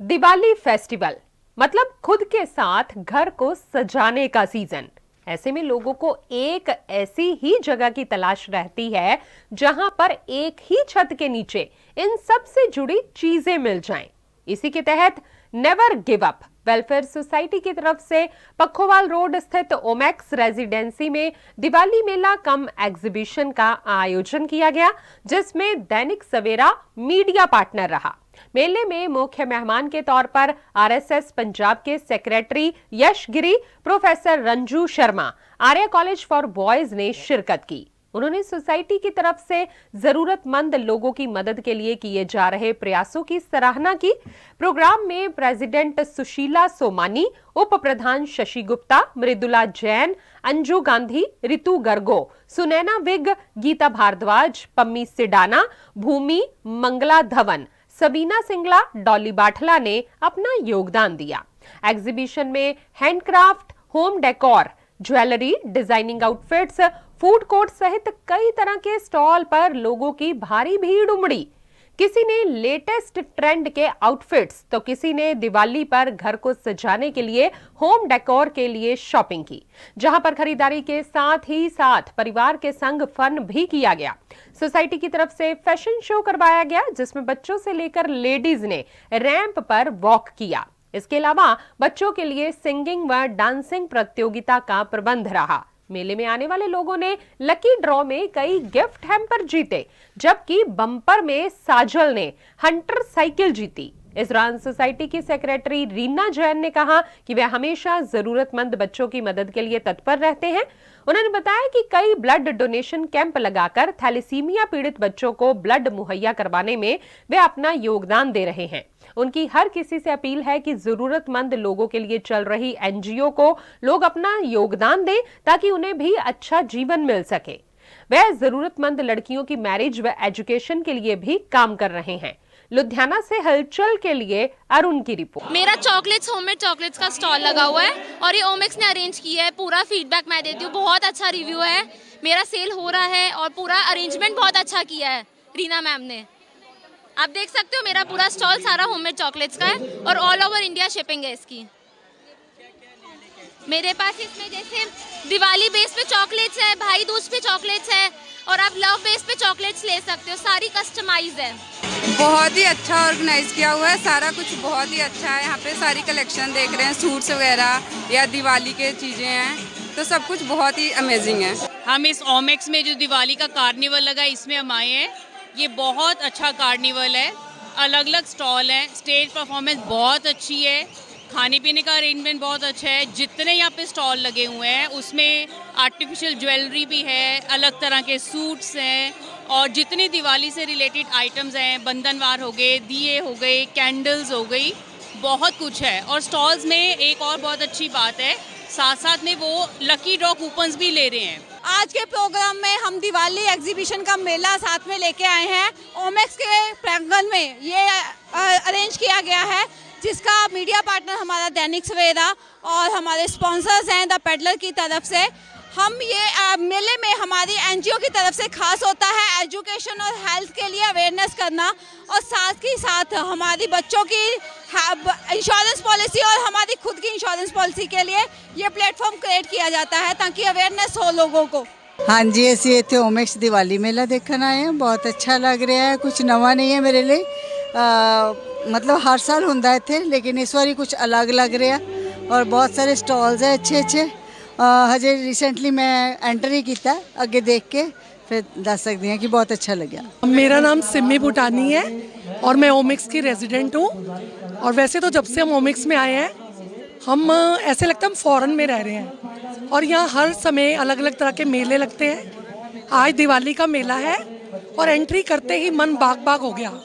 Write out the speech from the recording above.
Diwali festival मतलब खुद के साथ घर को सजाने का सीजन ऐसे में लोगों को एक ऐसी ही जगह की तलाश रहती है जहां पर एक ही छत के नीचे इन सब से जुड़ी चीजें मिल जाएं। इसी के तहत never give up welfare society की तरफ से पखोवाल रोड स्थित ओमैक्स रेजिडेंसी में दिवाली मेला कम एग्जीबिशन का आयोजन किया गया जिसमें दैनिक सवेरा मीडिया पार्टनर रहा मेले में मुख्य मेहमान के तौर पर आरएसएस पंजाब के secretary Yash Giri professor Ranju Sharma Arya college for boys ने शिरकत की उन्होंने सोसाइटी की तरफ से जरूरतमंद लोगों की मदद के लिए किए जा रहे प्रयासों की सराहना की प्रोग्राम में प्रेसिडेंट सुशीला सोमानी उप प्रधान शशि गुप्ता मृदुला जैन अंजू गांधी रितु गर्गो सुनैना विग गीता भारद्वाज पम्मी सिडाना भूमि मंगला धवन सबीना सिंगला डॉली बाठला ने अपना योगदान दिया एग्जीबिशन में handicraft home decor jewellery designing outfits food court सहित कई तरह के स्टॉल पर लोगों की भारी भीड़ उमड़ी किसी ने लेटेस्ट ट्रेंड के आउटफिट्स तो किसी ने दिवाली पर घर को सजाने के लिए होम डेकोर के लिए शॉपिंग की जहां पर खरीदारी के साथ ही साथ परिवार के संग फन भी किया गया सोसाइटी की तरफ से फैशन शो करवाया गया जिसमें बच्चों से लेकर लेडीज ने रैंप पर वॉक किया इसके अलावा बच्चों के लिए सिंगिंग व डांसिंग प्रतियोगिता का प्रबंध रहा मेले में आने वाले लोगों ने लकी ड्रॉ में कई गिफ्ट हैम्पर जीते जबकि बम्पर में साजल ने हंटर साइकिल जीती इस दौरान सोसाइटी की सेक्रेटरी रीना जैन ने कहा कि वह हमेशा जरूरतमंद बच्चों की मदद के लिए तत्पर रहते हैं उन्होंने बताया कि कई ब्लड डोनेशन कैंप लगाकर थैलेसीमिया पीड़ित बच्चों को ब्लड मुहैया करवाने में वे अपना योगदान दे रहे हैं उनकी हर किसी से अपील है कि जरूरतमंद लोगों के लिए चल रही एनजीओ को लोग अपना योगदान दें ताकि उन्हें भी अच्छा जीवन मिल सके वह जरूरतमंद लड़कियों की मैरिज व एजुकेशन के लिए भी काम कर रहे हैं लुधियाना से हलचल के लिए अरुण की रिपोर्ट मेरा चॉकलेट्स होममेड चॉकलेट्स का स्टॉल लगा हुआ है और ये ओमेक्स ने अरेंज किया है पूरा फीडबैक मैं देती हूँ बहुत अच्छा रिव्यू है मेरा सेल हो रहा है और पूरा अरेंजमेंट बहुत अच्छा किया है रीना मैम ने आप देख सकते हो मेरा पूरा स्टॉल सारा होममेड चॉकलेट्स का है और ऑल ओवर इंडिया शिपिंग है इसकी मेरे पास इसमें जैसे दिवाली बेस पे चॉकलेट्स है भाई दूज पे चॉकलेट्स है और आप लव बेस पे चॉकलेट्स ले सकते हो सारी कस्टमाइज है बहुत ही अच्छा ऑर्गेनाइज किया हुआ है सारा कुछ बहुत ही अच्छा है यहाँ पे सारी कलेक्शन देख रहे हैं सूट्स वगैरह या दिवाली के चीज़ें हैं तो सब कुछ बहुत ही अमेजिंग है हम इस ओमेक्स में जो दिवाली का कार्निवल लगा इसमें हम आए हैं ये बहुत अच्छा कार्निवल है अलग अलग स्टॉल हैं स्टेज परफॉर्मेंस बहुत अच्छी है खाने पीने का अरेंजमेंट बहुत अच्छा है जितने यहाँ पे स्टॉल लगे हुए हैं उसमें आर्टिफिशियल ज्वेलरी भी है अलग तरह के सूट्स हैं और जितने दिवाली से रिलेटेड आइटम्स हैं बंधनवार हो गए दिए हो गए कैंडल्स हो गई बहुत कुछ है और स्टॉल्स में एक और बहुत अच्छी बात है साथ साथ में वो लकी ड्रॉ कूपन्स भी ले रहे हैं आज के प्रोग्राम में हम दिवाली एग्जीबिशन का मेला साथ में लेके आए हैं ओमेक्स के प्रांगण में ये अरेंज किया गया है जिसका मीडिया पार्टनर हमारा दैनिक सवेरा और हमारे स्पॉन्सर्स हैं द पेडलर की तरफ से हम ये मेले में हमारी एनजीओ की तरफ से खास होता है एजुकेशन और हेल्थ के लिए अवेयरनेस करना और साथ ही साथ हमारी बच्चों की इंश्योरेंस पॉलिसी और हमारी खुद की इंश्योरेंस पॉलिसी के लिए ये प्लेटफॉर्म क्रिएट किया जाता है ताकि अवेयरनेस हो लोगों को हाँ जी ऐसी इतने ओमेक्स दिवाली मेला देखने आए हैं बहुत अच्छा लग रहा है कुछ नवा नहीं है मेरे लिए मतलब हर साल ਸਾਲ ਹੁੰਦਾ लेकिन इस बार कुछ अलग लग ਲੱਗ ਰਿਹਾ और बहुत सारे स्टॉल्स है अच्छे अच्छे हजे रिसेंटली मैं एंटर ही किया अगे देख के फिर दस सकती हैं कि बहुत अच्छा लगा मेरा नाम सिमी भूटानी है और मैं ओमिक्स की रेजिडेंट हूँ और वैसे तो जब से हम ओमिक्स में आए हैं हम ऐसे लगता हम फॉरन में रह रहे हैं और यहाँ हर समय अलग अलग तरह के मेले लगते हैं आज दिवाली का मेला है और एंट्री करते ही मन बाग बाग हो गया